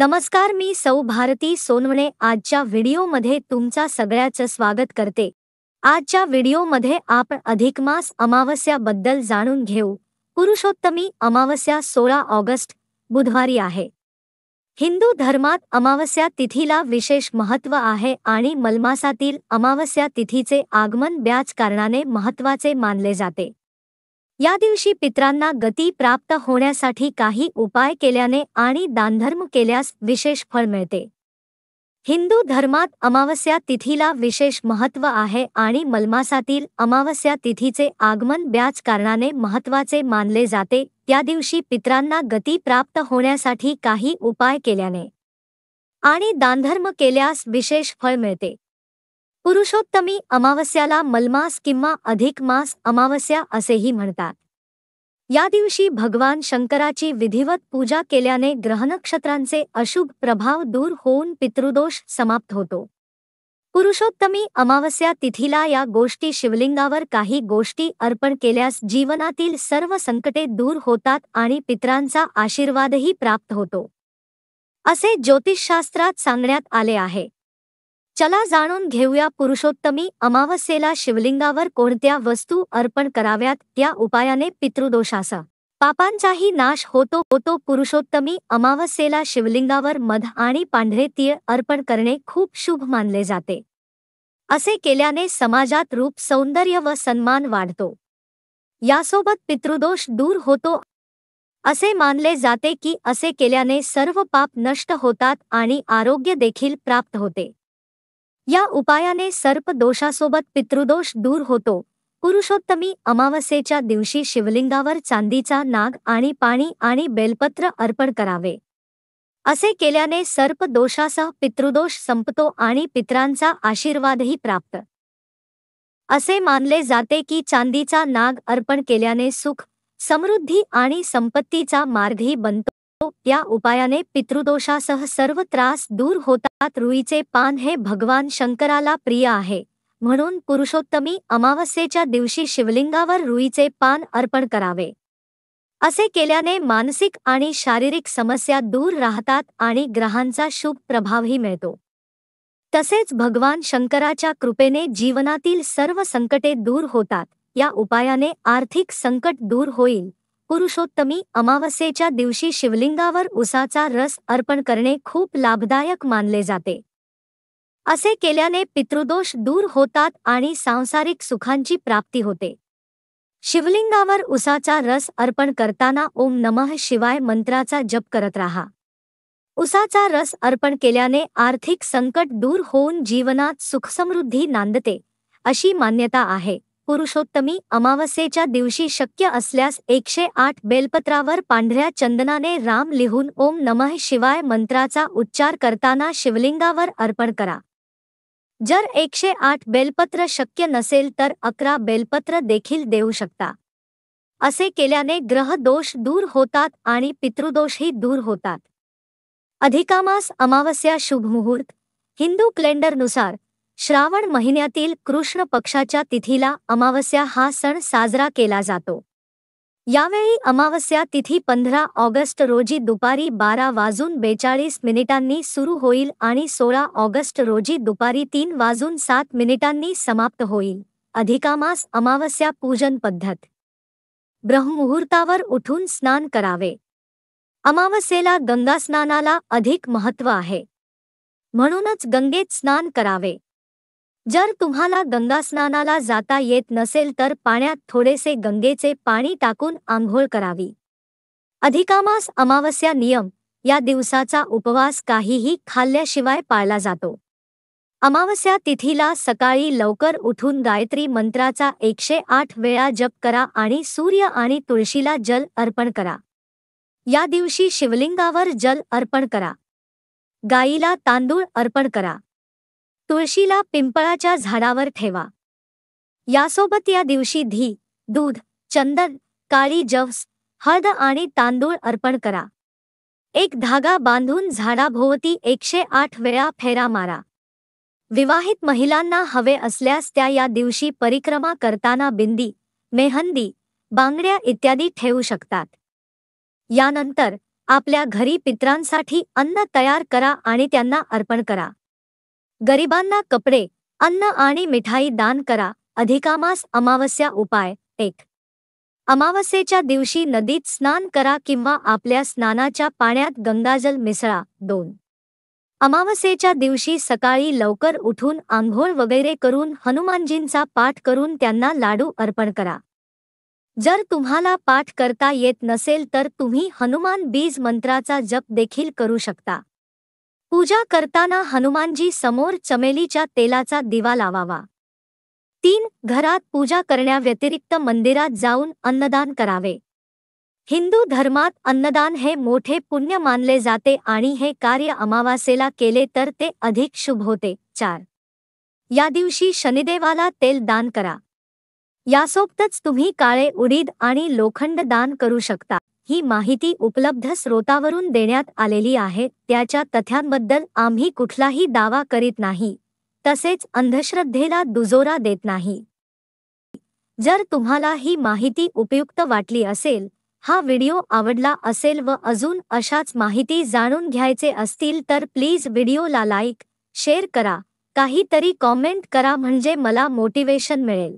नमस्कार मी सौ भारती सोनवणे आजच्या व्हिडिओमध्ये तुमचा सगळ्याचं स्वागत करते आजच्या व्हिडिओमध्ये आपण अधिक मास अमावस्याबद्दल जाणून घेऊ पुरुषोत्तमी अमावस्या सोळा ऑगस्ट बुधवारी आहे हिंदू धर्मात अमावस्या तिथीला विशेष महत्त्व आहे आणि मलमासातील अमावस्या तिथीचे आगमन ब्याच कारणाने महत्त्वाचे मानले जाते या दिवशी पित्रांना गती प्राप्त होण्यासाठी काही उपाय केल्याने आणि दानधर्म केल्यास विशेष फळ मिळते हिंदू धर्मात अमावस्या तिथीला विशेष महत्त्व आहे आणि मलमासातील अमावस्या तिथीचे आगमन ब्याच कारणाने महत्त्वाचे मानले जाते त्या दिवशी पित्रांना गती प्राप्त होण्यासाठी काही उपाय केल्याने आणि दानधर्म केल्यास विशेष फळ मिळते पुरुषोत्तमी अमावस्याला मलमास किंवा अधिक मास अमावस्या असेही म्हणतात या दिवशी भगवान शंकराची विधिवत पूजा केल्याने ग्रहनक्षत्रांचे अशुभ प्रभाव दूर होऊन पितृदोष समाप्त होतो पुरुषोत्तमी अमावस्या तिथीला या गोष्टी शिवलिंगावर काही गोष्टी अर्पण केल्यास जीवनातील सर्व संकटे दूर होतात आणि पित्रांचा आशीर्वादही प्राप्त होतो असे ज्योतिषशास्त्रात सांगण्यात आले आहे चला जाणून घेऊया पुरुषोत्तमी अमावस्येला शिवलिंगावर कोणत्या वस्तू अर्पण कराव्यात त्या उपायाने पितृदोषासा पापांचाही नाश होतो होतो पुरुषोत्तमी अमावस्येला शिवलिंगावर मध आणि पांढरे तीळ अर्पण करणे खूप शुभ मानले जाते असे केल्याने समाजात रूप सौंदर्य व सन्मान वाढतो यासोबत पितृदोष दूर होतो असे मानले जाते की असे केल्याने सर्व पाप नष्ट होतात आणि आरोग्य देखील प्राप्त होते या उपायाने सर्प दोषासोबत पितृदोष दूर होतो पुरुषोत्तमी अमावस्येच्या दिवशी शिवलिंगावर चांदीचा नाग आणि पाणी आणि बेलपत्र अर्पण करावे असे केल्याने सर्प दोषासह पितृदोष संपतो आणि पित्रांचा आशीर्वादही प्राप्त असे मानले जाते की चांदीचा नाग अर्पण केल्याने सुख समृद्धी आणि संपत्तीचा मार्गही बनतो या उपायाने पितृदोषासह सर्व त्रास दूर होतात रुईचे पान हे भगवान शंकराला प्रिय आहे म्हणून पुरुषोत्तमी अमावस्येच्या दिवशी शिवलिंगावर रुईचे पान अर्पण करावे असे केल्याने मानसिक आणि शारीरिक समस्या दूर राहतात आणि ग्रहांचा शुभ प्रभावही मिळतो तसेच भगवान शंकराच्या कृपेने जीवनातील सर्व संकटे दूर होतात या उपायाने आर्थिक संकट दूर होईल पुरुषोत्तमी अमावस्येच्या दिवशी शिवलिंगावर उसाचा रस अर्पण करणे खूप लाभदायक मानले जाते असे केल्याने पितृदोष दूर होतात आणि सांसारिक सुखांची प्राप्ती होते शिवलिंगावर उसाचा रस अर्पण करताना ओम नमः शिवाय मंत्राचा जप करत राहा उसाचा रस अर्पण केल्याने आर्थिक संकट दूर होऊन जीवनात सुखसमृद्धी नांदते अशी मान्यता आहे पुरुषोत्तमी अमावस्येच्या दिवशी शक्य असल्यास एकशे आठ बेलपत्रावर पांढऱ्या चंदनाने राम लिहून ओम नमः शिवाय मंत्राचा उच्चार करताना शिवलिंगावर अर्पण करा जर एकशे आठ बेलपत्र शक्य नसेल तर अकरा बेलपत्र देखील देऊ शकता असे केल्याने ग्रहदोष दूर होतात आणि पितृदोषही दूर होतात अधिकामास अमावस्या शुभमुहूर्त हिंदू कॅलेंडरनुसार श्रावण महिन्यातील कृष्ण पक्षाच्या तिथीला अमावस्या हा सण साजरा केला जातो यावेळी अमावस्या तिथी पंधरा ऑगस्ट रोजी दुपारी बारा वाजून बेचाळीस मिनिटांनी सुरू होईल आणि सोळा ऑगस्ट रोजी दुपारी तीन वाजून सात मिनिटांनी समाप्त होईल अधिकामास अमावस्या पूजन पद्धत ब्रह्ममुहूर्तावर उठून स्नान करावे अमावस्येला गंगास्नानाला अधिक महत्त्व आहे म्हणूनच गंगेत स्नान करावे जर तुम्हाला गंगास्नानाला जाता येत नसेल तर पाण्यात थोडेसे गंगेचे पाणी टाकून आंघोळ करावी अधिकामास अमावस्या नियम या दिवसाचा उपवास काहीही खाल्ल्याशिवाय पाळला जातो अमावस्या तिथीला सकाळी लवकर उठून गायत्री मंत्राचा एकशे आठ वेळा जप करा आणि सूर्य आणि तुळशीला जल अर्पण करा या दिवशी शिवलिंगावर जल अर्पण करा गाईला तांदूळ अर्पण करा तुळशीला पिंपळाच्या झाडावर ठेवा यासोबत या दिवशी धी दूध चंदन काळी जवस हळद आणि तांदूळ अर्पण करा एक धागा बांधून झाडाभोवती एकशे आठ वेळा फेरा मारा विवाहित महिलांना हवे असल्यास त्या या दिवशी परिक्रमा करताना बिंदी मेहंदी बांगड्या इत्यादी ठेवू शकतात यानंतर आपल्या घरी पित्रांसाठी अन्न तयार करा आणि त्यांना अर्पण करा गरिबांना कपडे अन्न आणि मिठाई दान करा अधिकामास अमावस्या उपाय एक अमावस्येच्या दिवशी नदीत स्नान करा किंवा आपल्या स्नानाच्या पाण्यात गंगाजल मिसळा दोन अमावस्येच्या दिवशी सकाळी लवकर उठून आंघोळ वगैरे करून हनुमानजींचा पाठ करून त्यांना लाडू अर्पण करा जर तुम्हाला पाठ करता येत नसेल तर तुम्ही हनुमान बीज मंत्राचा जप देखील करू शकता पूजा करताना हनुमानजी समोर चमेलीच्या तेलाचा दिवा लावावा तीन घरात पूजा करण्याव्यतिरिक्त मंदिरात जाऊन अन्नदान करावे हिंदू धर्मात अन्नदान हे मोठे पुण्य मानले जाते आणि हे कार्य अमावासेला केले तर ते अधिक शुभ होते चार या दिवशी शनिदेवाला तेल दान करा यासोबतच तुम्ही काळे उडीद आणि लोखंड दान करू शकता ही माहिती उपलब्ध स्रोतावरून देण्यात आलेली आहे त्याच्या तथ्यांबद्दल आम्ही कुठलाही दावा करीत नाही तसेच अंधश्रद्धेला दुजोरा देत नाही जर तुम्हाला ही माहिती उपयुक्त वाटली असेल हा व्हिडिओ आवडला असेल व अजून अशाच माहिती जाणून घ्यायचे असतील तर प्लीज व्हिडिओला लाईक शेअर करा काहीतरी कॉमेंट करा म्हणजे मला मोटिवेशन मिळेल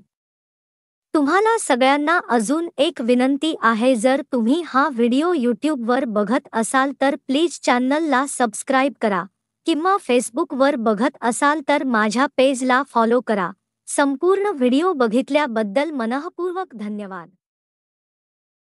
तुम्हाला सगळ्यांना अजून एक विनंती आहे जर तुम्ही हा व्हिडिओ यूट्यूबवर बघत असाल तर प्लीज चॅनलला सबस्क्राईब करा किंवा फेसबुकवर बघत असाल तर माझ्या पेजला फॉलो करा संपूर्ण व्हिडिओ बघितल्याबद्दल मनःपूर्वक धन्यवाद